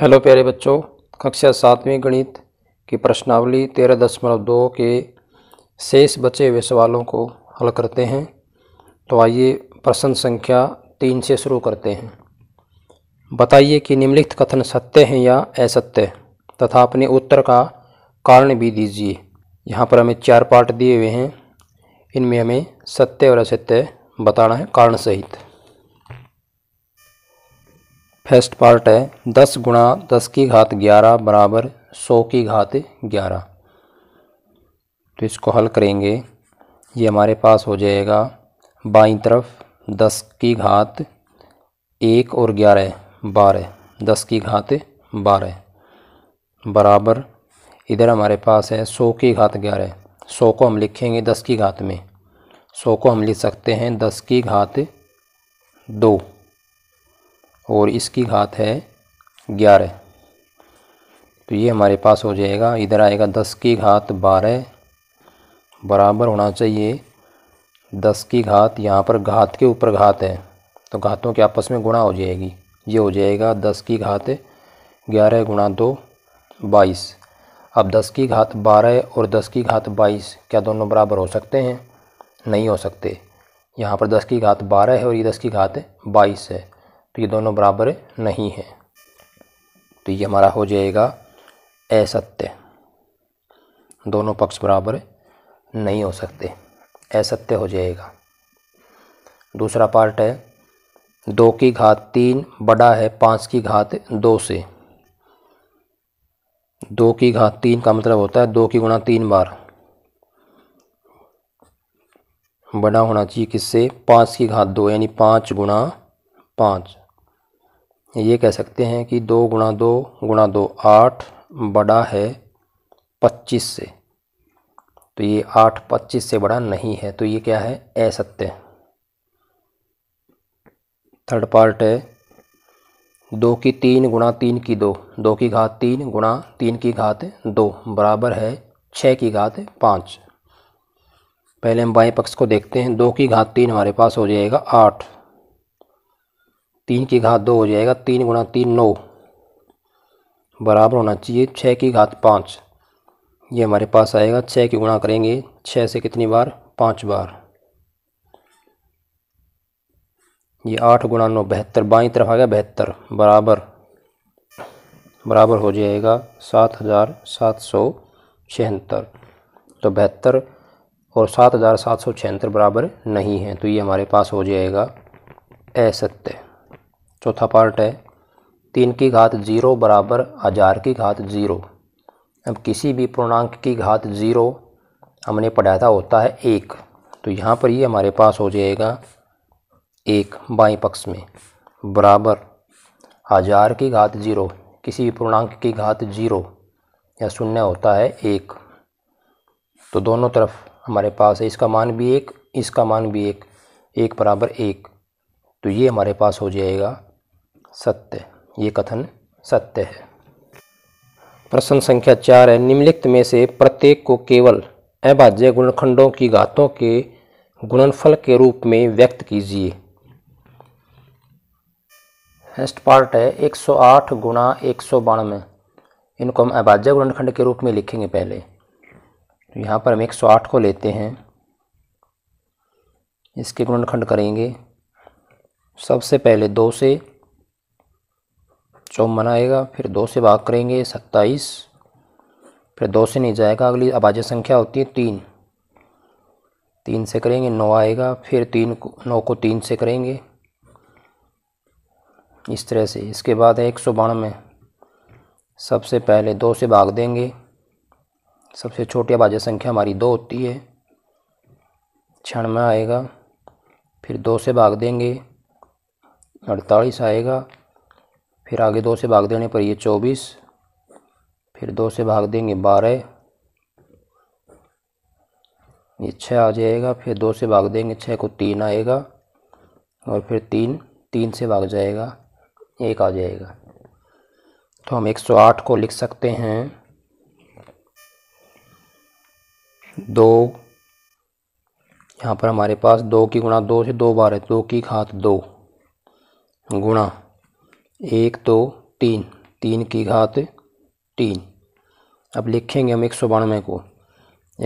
hello प्यारे बच्चों कक्षा सातवीं गणित की प्रश्नावली तेरह दशमलव दो के शेष बचे हुए सवालों को हल करते हैं तो आइए प्रश्न संख्या तीन से शुरू करते हैं बताइए कि निम्नलिखित कथन सत्य हैं या असत्य तथा अपने उत्तर का कारण भी दीजिए यहाँ पर हमें चार पार्ट दिए हुए हैं इनमें हमें सत्य और असत्य बताना है कारण सहित फर्स्ट पार्ट है दस गुणा दस की घात ग्यारह बराबर सौ की घात ग्यारह तो इसको हल करेंगे ये हमारे पास हो जाएगा बाईं तरफ दस की घात एक और ग्यारह बारह दस की घात बारह बराबर इधर हमारे पास है सौ की घात ग्यारह सौ को हम लिखेंगे दस की घात में सौ को हम लिख सकते हैं दस की घात दो और इसकी घात है ग्यारह तो ये हमारे पास हो जाएगा इधर आएगा दस की घात बारह बराबर होना चाहिए दस की घात यहाँ पर घात के ऊपर घात है तो घातों के आपस में गुणा हो जाएगी ये हो जाएगा दस की घात ग्यारह गुणा दो बाईस अब दस की घात बारह और दस की घात बाईस क्या दोनों बराबर हो सकते हैं नहीं हो सकते यहाँ पर दस की घात बारह है और ये दस की घात बाईस है तो ये दोनों बराबर नहीं हैं तो ये हमारा हो जाएगा असत्य दोनों पक्ष बराबर नहीं हो सकते असत्य हो जाएगा दूसरा पार्ट है दो की घात तीन बड़ा है पाँच की घात दो से दो की घात तीन का मतलब होता है दो की गुणा तीन बार बड़ा होना चाहिए किससे पाँच की घात दो यानी पाँच गुणा पाँच ये कह सकते हैं कि दो गुणा दो गुणा दो आठ बड़ा है पच्चीस से तो ये आठ पच्चीस से बड़ा नहीं है तो ये क्या है असत्य थर्ड पार्ट है दो की तीन गुणा तीन की दो दो की घात तीन गुणा तीन की घात दो बराबर है छः की घात पाँच पहले हम बाएं पक्ष को देखते हैं दो की घात तीन हमारे पास हो जाएगा आठ तीन की घात दो हो जाएगा तीन गुणा तीन नौ बराबर होना चाहिए छः की घात पाँच ये हमारे पास आएगा छः की गुणा करेंगे छः से कितनी बार पाँच बार ये आठ गुणा नौ बहत्तर बाई तरफ आ गया बहत्तर बराबर बराबर हो जाएगा सात हज़ार सात सौ छिहत्तर तो बहत्तर और सात हज़ार सात सौ छिहत्तर बराबर नहीं है तो ये हमारे पास हो जाएगा असत्य चौथा पार्ट है तीन की घात ज़ीरो बराबर हज़ार की घात ज़ीरो अब किसी भी पूर्णांक की घात ज़ीरो हमने पढ़ाया था होता है एक तो यहाँ पर ये हमारे पास हो जाएगा एक बाई पक्ष में बराबर हज़ार की घात ज़ीरो किसी भी पूर्णांक की घात ज़ीरो या शून्य होता है एक तो दोनों तरफ हमारे पास है इसका मान भी एक इसका मान भी एक एक बराबर एक तो ये हमारे पास हो जाएगा सत्य ये कथन सत्य है प्रश्न संख्या चार है निम्नलिखित में से प्रत्येक को केवल अभाज्य गुणखंडों की घातों के गुणनफल के रूप में व्यक्त कीजिए नेक्स्ट पार्ट है 108 सौ आठ गुणा एक सौ बानवे इनको हम अभाज्य गुणखंड के रूप में लिखेंगे पहले तो यहाँ पर हम 108 को लेते हैं इसके गुणनखंड करेंगे सबसे पहले दो से चौवन आएगा फिर दो से भाग करेंगे सत्ताईस फिर दो से नहीं जाएगा अगली अभाज्य संख्या होती है तीन तीन से करेंगे नौ आएगा फिर तीन को नौ को तीन से करेंगे इस तरह से इसके बाद है एक सौ बानवे सबसे पहले दो से भाग देंगे सबसे छोटी अभाज्य संख्या हमारी दो होती है छियानवे आएगा फिर दो से भाग देंगे अड़तालीस आएगा फिर आगे दो से भाग देने पर ये चौबीस फिर दो से भाग देंगे बारह ये छः आ जाएगा फिर दो से भाग देंगे छः को तीन आएगा और फिर तीन तीन से भाग जाएगा एक आ जाएगा तो हम 108 को लिख सकते हैं दो यहाँ पर हमारे पास दो की गुणा दो से दो बार है दो की घात दो गुणा एक दो तो, तीन तीन की घात तीन अब लिखेंगे हम एक सौ बानवे को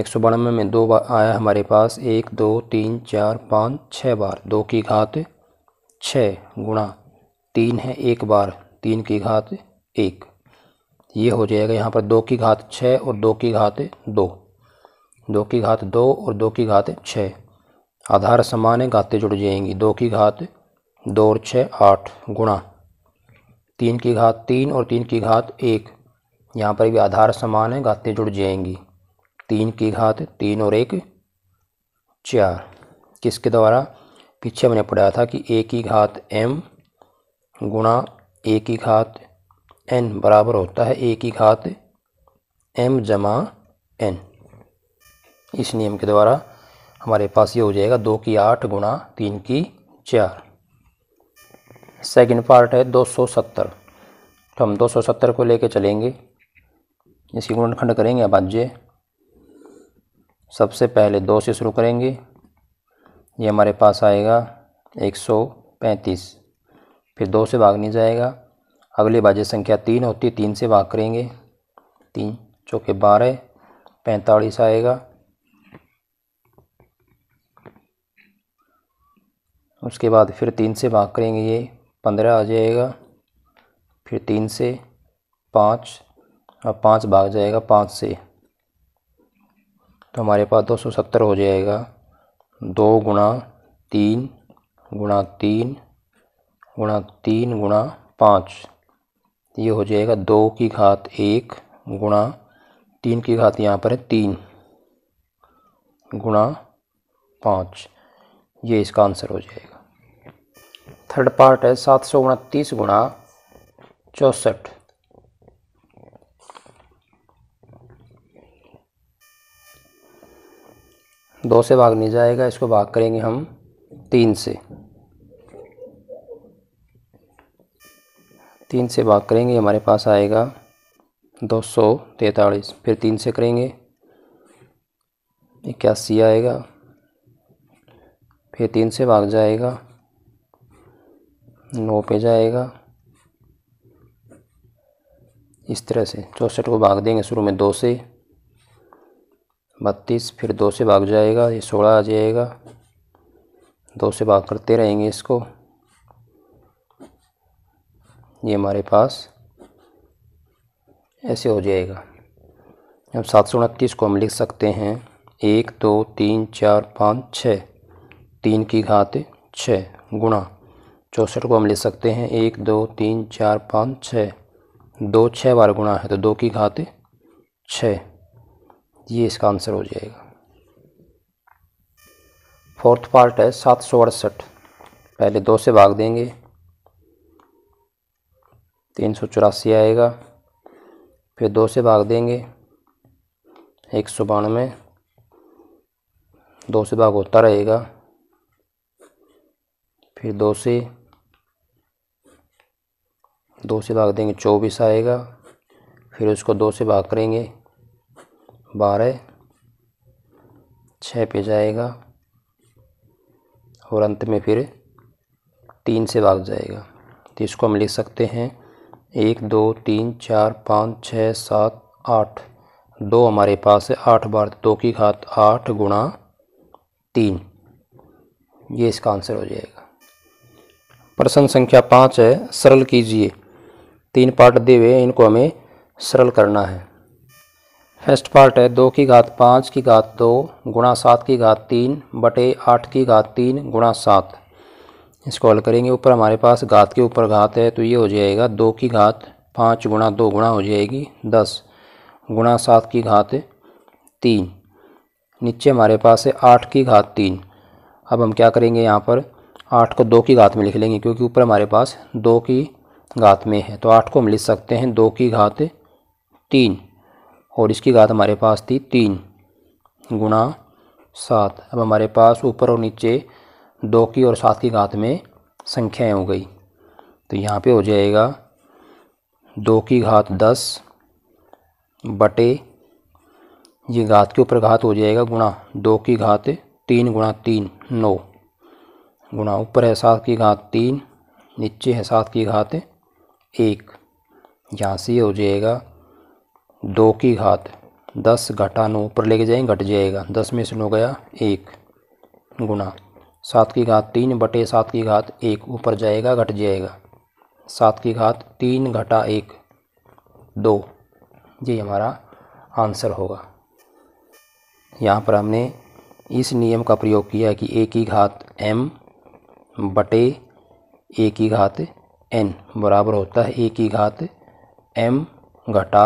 एक सौ बानवे में दो बार आया हमारे पास एक दो तीन चार पाँच छः बार दो की घात छः गुणा तीन है एक बार तीन की घात एक ये हो जाएगा यहाँ पर दो की घात छः और दो की घात दो दो की घात दो और दो की घात छः आधार समान है घातें जुड़ जाएंगी दो की घात दो और छः आठ गुणा तीन की घात तीन और तीन की घात एक यहाँ पर भी आधार समान है घातें जुड़ जाएंगी तीन की घात तीन और एक चार किसके द्वारा पीछे मैंने पढ़ाया था कि ए की घात एम गुणा ए की घात एन बराबर होता है ए की घात एम जमा एन इस नियम के द्वारा हमारे पास ये हो जाएगा दो की आठ गुणा तीन की चार सेकंड पार्ट है 270 तो हम 270 को लेके चलेंगे इसकी गुणनखंड करेंगे अभाज्य सबसे पहले दो से शुरू करेंगे ये हमारे पास आएगा एक सौ पैंतीस फिर दो से भाग नहीं जाएगा अगली भाज्य संख्या तीन होती है तीन से भाग करेंगे तीन चौके बारह पैंतालीस आएगा उसके बाद फिर तीन से भाग करेंगे ये पंद्रह आ जाएगा फिर तीन से पाँच और पाँच भाग जाएगा पाँच से तो हमारे पास दो सौ सत्तर हो जाएगा दो गुणा तीन गुणा तीन गुणा तीन गुणा पाँच ये हो जाएगा दो की घात एक गुणा तीन की घात यहाँ पर है तीन गुणा पाँच ये इसका आंसर हो जाएगा थर्ड पार्ट है सात सौ उनतीस गुणा चौसठ दो से भाग नहीं जाएगा इसको भाग करेंगे हम तीन से तीन से भाग करेंगे हमारे पास आएगा दो सौ तैतालीस फिर तीन से करेंगे इक्यासी आएगा फिर तीन से भाग जाएगा नौ पे जाएगा इस तरह से चौंसठ को भाग देंगे शुरू में दो से बत्तीस फिर दो से भाग जाएगा ये सोलह आ जाएगा दो से भाग करते रहेंगे इसको ये हमारे पास ऐसे हो जाएगा अब सात सौ उनतीस को हम लिख सकते हैं एक दो तीन चार पाँच छः तीन की घात छः गुणा चौंसठ को हम ले सकते हैं एक दो तीन चार पाँच छः दो छः बार गुणा है तो दो की घात छः ये इसका आंसर हो जाएगा फोर्थ पार्ट है सात सौ अड़सठ पहले दो से भाग देंगे तीन सौ चौरासी आएगा फिर दो से भाग देंगे एक सौ बानवे दो से भाग होता रहेगा फिर दो से दो से भाग देंगे चौबीस आएगा फिर उसको दो से भाग करेंगे बारह छः पे जाएगा और अंत में फिर तीन से भाग जाएगा तो इसको हम लिख सकते हैं एक दो तीन चार पाँच छः सात आठ दो हमारे पास है आठ बार दो की घात आठ गुणा तीन ये इसका आंसर हो जाएगा प्रश्न संख्या पाँच है सरल कीजिए तीन पार्ट दिए हुए इनको हमें सरल करना है फर्स्ट पार्ट है दो की घात पाँच की घात दो गुणा सात की घात तीन बटे आठ की घात तीन गुणा सात इसको हल करेंगे ऊपर हमारे पास घात के ऊपर घात है तो ये हो जाएगा दो की घात पाँच गुणा दो गुणा हो जाएगी दस गुणा सात की घात तीन नीचे हमारे पास है आठ की घात तीन अब हम क्या करेंगे यहाँ पर आठ को दो की घात में लिख लेंगे क्योंकि ऊपर हमारे पास दो की घात में है तो आठ को हम लिख सकते हैं दो की घात तीन और इसकी घात हमारे पास थी तीन गुणा सात अब हमारे पास ऊपर और नीचे दो की और सात की घात में संख्याएं हो गई तो यहाँ पे हो जाएगा दो की घात दस बटे ये घात के ऊपर घात हो जाएगा गुणा दो की घात तीन गुणा तीन नौ गुणा ऊपर है सात की घात तीन नीचे है सात की घात एक यहाँ से हो जाएगा दो की घात दस घटा नौ ऊपर लेके जाएंगे घट जाएगा दस में से नौ गया एक गुना सात की घात तीन बटे सात की घात एक ऊपर जाएगा घट जाएगा सात की घात तीन घटा एक दो ये हमारा आंसर होगा यहाँ पर हमने इस नियम का प्रयोग किया कि एक की घात एम बटे एक की घात एन बराबर होता है ए की घात एम घटा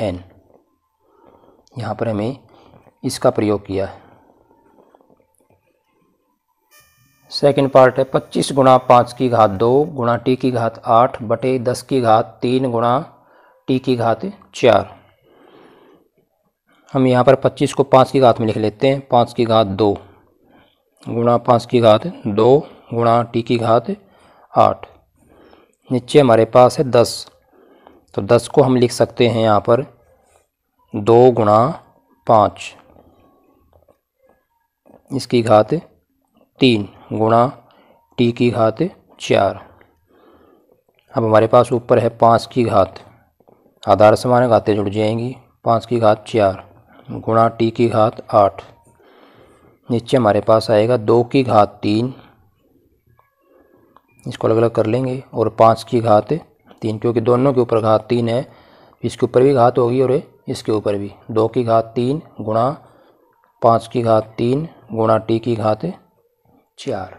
एन यहाँ पर हमें इसका प्रयोग किया है सेकेंड पार्ट है पच्चीस गुणा पाँच की घात दो गुणा टी की घात आठ बटे दस की घात तीन गुणा टी की घात चार हम यहाँ पर पच्चीस को पाँच की घात में लिख लेते हैं पाँच की घात दो गुणा पाँच की घात दो गुणा टी की घात आठ नीचे हमारे पास है दस तो दस को हम लिख सकते हैं यहाँ पर दो गुणा पाँच इसकी घात तीन गुणा टी की घात चार अब हमारे पास ऊपर है पाँच की घात आधार समान घातें जुड़ जाएंगी पाँच की घात चार गुणा टी की घात आठ नीचे हमारे पास आएगा दो की घात तीन इसको अलग अलग कर लेंगे और पाँच की घात तीन क्योंकि दोनों के ऊपर घात तीन है इसके ऊपर भी घात होगी और इसके ऊपर भी दो की घात तीन गुणा पाँच की घात तीन गुणा टी की घात चार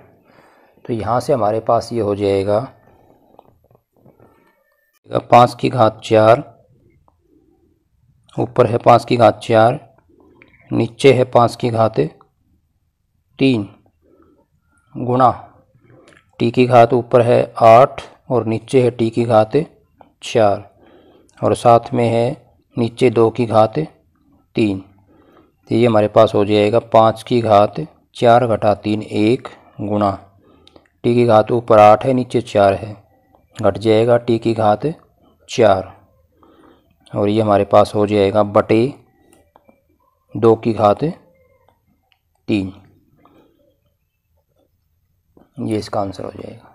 तो यहाँ से हमारे पास ये हो जाएगा पाँच की घात चार ऊपर है पाँच की घात चार नीचे है पाँच की घात तीन गुणा टी की घात ऊपर है आठ और नीचे है टी की घात चार और साथ में है नीचे दो की घात तीन तो ये हमारे पास हो जाएगा पाँच की घात चार घटा तीन एक गुणा टी की घात ऊपर आठ है नीचे चार है घट जाएगा टी की घात चार और ये हमारे पास हो जाएगा बटे दो की घात तीन ये इसका आंसर हो जाएगा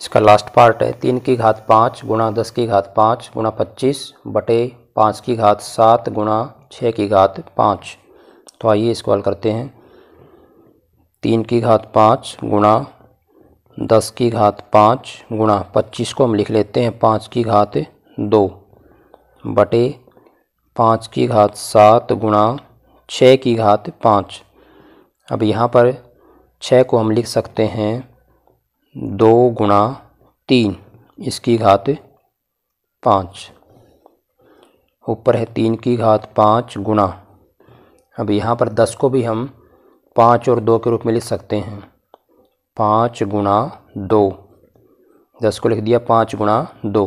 इसका लास्ट पार्ट है तीन की घात पाँच गुणा दस की घात पाँच गुणा पच्चीस बटे पाँच की घात सात गुणा छः की घात पाँच तो आइए इसको हल करते हैं तीन की घात पाँच गुणा दस की घात पाँच गुणा पच्चीस को हम लिख लेते हैं पाँच की घात दो बटे पाँच की घात सात गुणा छः की घात पाँच अब यहाँ पर छः को हम लिख सकते हैं दो गुणा तीन इसकी घात पाँच ऊपर है तीन की घात पाँच गुणा अब यहाँ पर दस को भी हम पाँच और दो के रूप में लिख सकते हैं पाँच गुणा दो दस को लिख दिया पाँच गुणा दो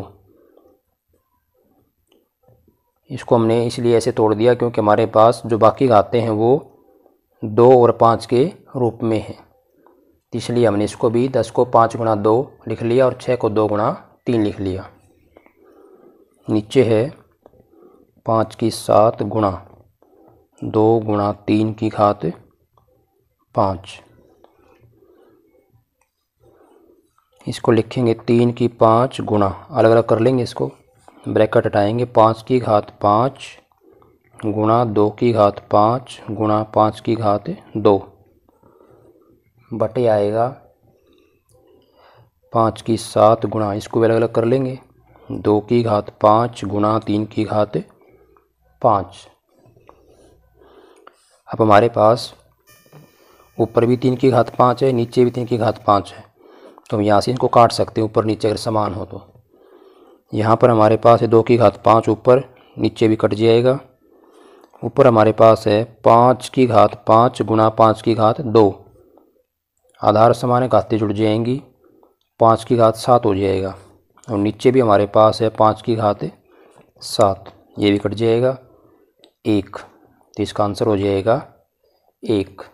इसको हमने इसलिए ऐसे तोड़ दिया क्योंकि हमारे पास जो बाकी घातें हैं वो दो और पाँच के रूप में है इसलिए हमने इसको भी दस को पाँच गुणा दो लिख लिया और छः को दो गुणा तीन लिख लिया नीचे है पाँच की सात गुणा दो गुणा तीन की घात पाँच इसको लिखेंगे तीन की पाँच गुणा अलग अलग कर लेंगे इसको ब्रैकेट हटाएंगे पाँच की घात पाँच गुणा दो की घात पाँच गुणा पाँच की घात दो बटे आएगा पाँच की सात गुणा इसको भी अलग अलग कर लेंगे दो की घात पाँच गुणा तीन की घात पाँच अब हमारे पास ऊपर भी तीन की घात पाँच है नीचे भी तीन की घात पाँच है तो हम यहाँ से इनको काट सकते हैं ऊपर नीचे अगर समान हो तो यहाँ पर हमारे पास है दो की घात पाँच ऊपर नीचे भी कट जाएगा ऊपर हमारे पास है पाँच की घात पाँच गुणा पाँच की घात दो आधार समान घातें जुड़ जाएंगी पाँच की घात सात हो जाएगा और नीचे भी हमारे पास है पाँच की घात सात ये भी कट जाएगा एक तो इसका आंसर हो जाएगा एक